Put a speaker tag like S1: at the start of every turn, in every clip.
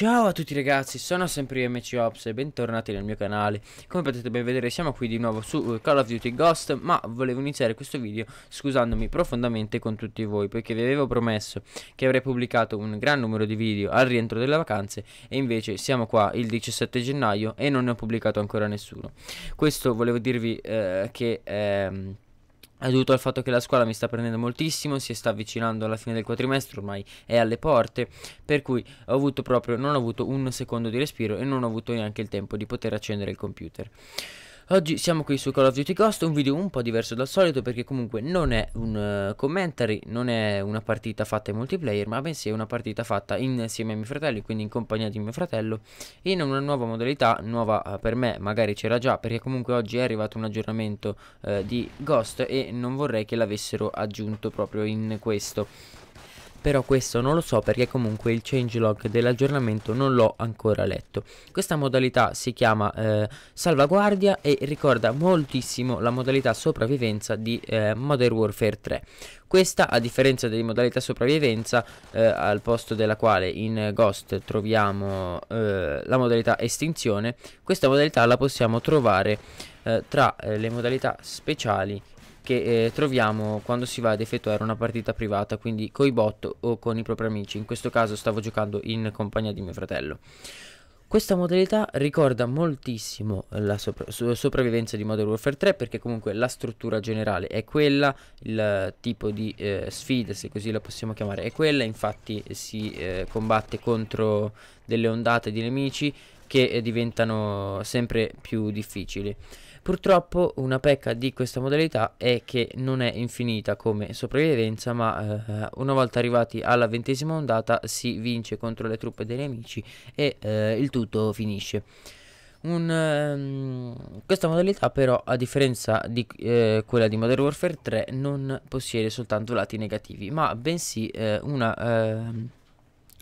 S1: Ciao a tutti ragazzi, sono sempre io MC Ops e bentornati nel mio canale Come potete ben vedere siamo qui di nuovo su eh, Call of Duty Ghost Ma volevo iniziare questo video scusandomi profondamente con tutti voi Perché vi avevo promesso che avrei pubblicato un gran numero di video al rientro delle vacanze E invece siamo qua il 17 gennaio e non ne ho pubblicato ancora nessuno Questo volevo dirvi eh, che... Ehm, è dovuto al fatto che la scuola mi sta prendendo moltissimo, si sta avvicinando alla fine del quadrimestre, ormai è alle porte, per cui ho avuto proprio, non ho avuto un secondo di respiro e non ho avuto neanche il tempo di poter accendere il computer. Oggi siamo qui su Call of Duty Ghost, un video un po' diverso dal solito perché comunque non è un eh, commentary, non è una partita fatta in multiplayer ma bensì è una partita fatta insieme a mio fratello, quindi in compagnia di mio fratello in una nuova modalità, nuova eh, per me, magari c'era già perché comunque oggi è arrivato un aggiornamento uh, di Ghost e non vorrei che l'avessero aggiunto proprio in questo però questo non lo so perché comunque il changelog dell'aggiornamento non l'ho ancora letto. Questa modalità si chiama eh, salvaguardia e ricorda moltissimo la modalità sopravvivenza di eh, Modern Warfare 3. Questa, a differenza delle modalità sopravvivenza, eh, al posto della quale in Ghost troviamo eh, la modalità estinzione, questa modalità la possiamo trovare eh, tra eh, le modalità speciali che eh, troviamo quando si va ad effettuare una partita privata, quindi coi bot o con i propri amici. In questo caso stavo giocando in compagnia di mio fratello. Questa modalità ricorda moltissimo la sopra sopravvivenza di Modern Warfare 3 perché comunque la struttura generale è quella, il tipo di eh, sfida, se così la possiamo chiamare, è quella, infatti si eh, combatte contro delle ondate di nemici che eh, diventano sempre più difficili. Purtroppo una pecca di questa modalità è che non è infinita come sopravvivenza ma eh, una volta arrivati alla ventesima ondata si vince contro le truppe dei nemici e eh, il tutto finisce. Un, ehm, questa modalità però a differenza di eh, quella di Modern Warfare 3 non possiede soltanto lati negativi ma bensì eh, una, eh,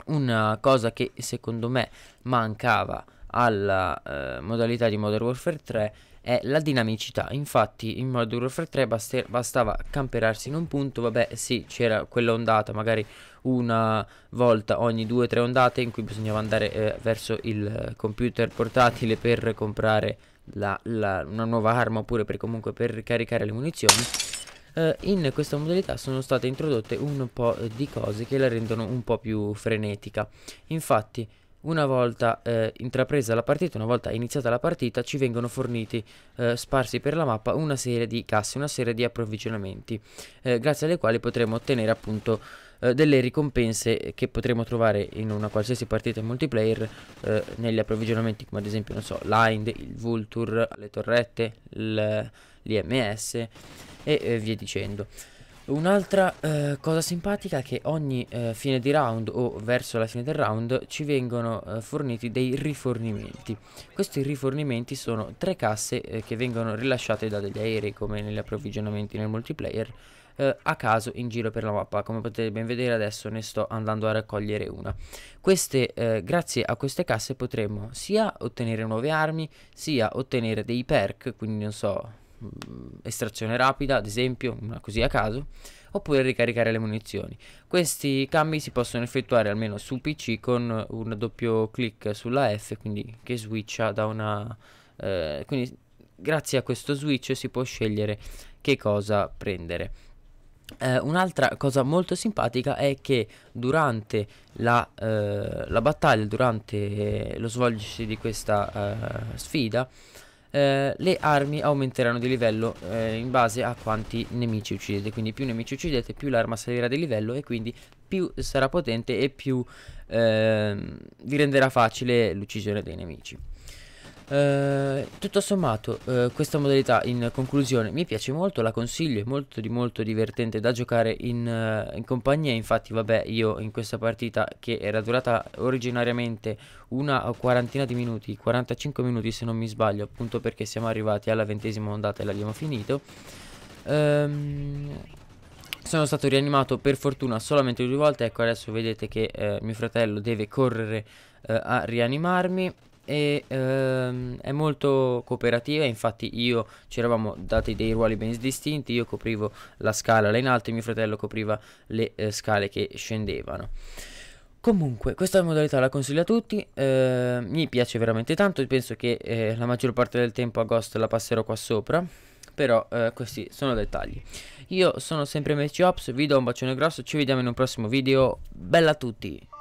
S1: una, cosa che secondo me mancava alla eh, modalità di Modern Warfare 3 è la dinamicità. Infatti in Modern Warfare 3 bastava camperarsi in un punto, vabbè sì c'era quella ondata, magari una volta ogni 2-3 ondate in cui bisognava andare eh, verso il eh, computer portatile per comprare la, la, una nuova arma oppure per, comunque per caricare le munizioni. Eh, in questa modalità sono state introdotte un po' di cose che la rendono un po' più frenetica. Infatti una volta eh, intrapresa la partita, una volta iniziata la partita, ci vengono forniti eh, sparsi per la mappa una serie di casse, una serie di approvvigionamenti, eh, grazie alle quali potremo ottenere appunto eh, delle ricompense che potremo trovare in una qualsiasi partita in multiplayer eh, negli approvvigionamenti come ad esempio non so, l'Ind, il Vulture, le torrette, l'IMS e eh, via dicendo. Un'altra eh, cosa simpatica è che ogni eh, fine di round o verso la fine del round ci vengono eh, forniti dei rifornimenti. Questi rifornimenti sono tre casse eh, che vengono rilasciate da degli aerei come negli approvvigionamenti nel multiplayer eh, a caso in giro per la mappa. Come potete ben vedere adesso ne sto andando a raccogliere una. Queste, eh, grazie a queste casse potremo sia ottenere nuove armi sia ottenere dei perk, quindi non so Mm, estrazione rapida, ad esempio, una così a caso, oppure ricaricare le munizioni. Questi cambi si possono effettuare almeno su PC con un doppio clic sulla F, quindi che switcha da una... Eh, quindi grazie a questo switch si può scegliere che cosa prendere. Eh, un'altra cosa molto simpatica è che durante la, eh, la battaglia, durante lo svolgersi di questa eh, sfida, eh, le armi aumenteranno di livello eh, in base a quanti nemici uccidete quindi più nemici uccidete più l'arma salirà di livello e quindi più sarà potente e più eh, vi renderà facile l'uccisione dei nemici eh, tutto sommato eh, questa modalità in conclusione mi piace molto, la consiglio, è molto di molto divertente da giocare in, eh, in, compagnia, infatti vabbè io in questa partita che era durata originariamente una quarantina di minuti, 45 minuti se non mi sbaglio, appunto perché siamo arrivati alla ventesima ondata e l'abbiamo finito, ehm, sono stato rianimato per fortuna solamente due volte, ecco adesso vedete che eh, mio fratello deve correre eh, a rianimarmi e ehm, è molto cooperativa infatti io ci eravamo dati dei ruoli ben distinti io coprivo la scala là in alto e mio fratello copriva le eh, scale che scendevano Comunque, questa modalità la consiglio a tutti, eh, mi piace veramente tanto, penso che eh, la maggior parte del tempo a Ghost la passerò qua sopra, però eh, questi sono dettagli. Io sono sempre MC Ops vi do un bacione grosso, ci vediamo in un prossimo video, bella a tutti!